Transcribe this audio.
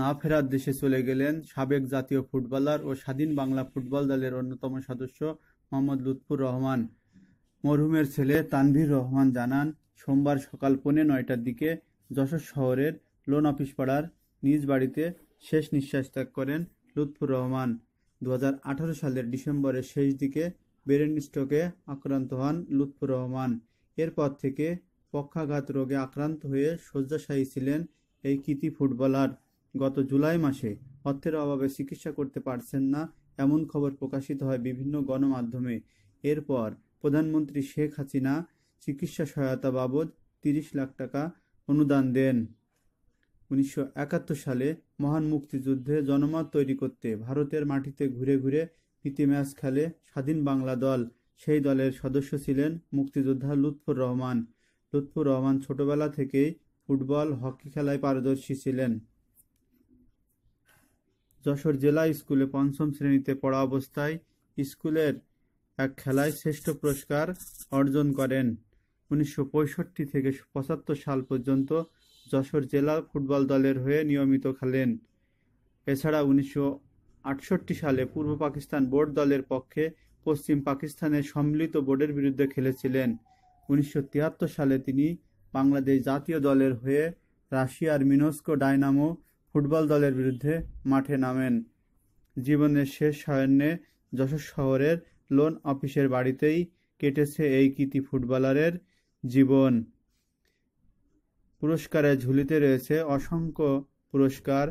না ফেরার দেশে চলে গেলেন সাবেক জাতীয় ফুটবলার ও স্বাধীন বাংলা ফুটবল দলের অন্যতম সদস্য মোহাম্মদ লুৎফুর রহমান মরহুমের ছেলে তানভীর রহমান জানান সোমবার সকাল পৌনে নয়টার দিকে যশোর শহরের লোন অফিস পাড়ার নিজ বাড়িতে শেষ নিঃশ্বাস ত্যাগ করেন লুৎফুর রহমান দু সালের ডিসেম্বরের শেষ দিকে ব্রেন স্ট্রোকে আক্রান্ত হন লুৎফুর রহমান এরপর থেকে পক্ষাঘাত রোগে আক্রান্ত হয়ে শয্যাশায়ী ছিলেন এই কৃতি ফুটবলার গত জুলাই মাসে অর্থের অভাবে চিকিৎসা করতে পারছেন না এমন খবর প্রকাশিত হয় বিভিন্ন গণমাধ্যমে এরপর প্রধানমন্ত্রী শেখ হাসিনা চিকিৎসা সহায়তা বাবদ তিরিশ লাখ টাকা অনুদান দেন উনিশশো সালে মহান মুক্তিযুদ্ধে জনমত তৈরি করতে ভারতের মাটিতে ঘুরে ঘুরে প্রীতি ম্যাচ খেলে স্বাধীন বাংলা দল সেই দলের সদস্য ছিলেন মুক্তিযোদ্ধা লুৎফুর রহমান লুৎফুর রহমান ছোটবেলা থেকেই ফুটবল হকি খেলায় পারদর্শী ছিলেন যশোর জেলা স্কুলে পঞ্চম শ্রেণীতে পড়া অবস্থায় স্কুলের এক খেলায় শ্রেষ্ঠ পুরস্কার অর্জন করেন উনিশশো থেকে পঁচাত্তর সাল পর্যন্ত যশোর জেলা ফুটবল দলের হয়ে নিয়মিত খেলেন এছাড়া উনিশশো সালে পূর্ব পাকিস্তান বোর্ড দলের পক্ষে পশ্চিম পাকিস্তানের সম্মিলিত বোর্ডের বিরুদ্ধে খেলেছিলেন উনিশশো সালে তিনি বাংলাদেশ জাতীয় দলের হয়ে রাশিয়ার মিনস্কো ডায়নামো ফুটবল দলের বিরুদ্ধে মাঠে নামেন জীবনের শেষ সায়ন্যে যশোর শহরের লোন অফিসের বাড়িতেই কেটেছে এই কৃতি ফুটবলারের জীবন পুরস্কারের ঝুলিতে রয়েছে অসংখ্য পুরস্কার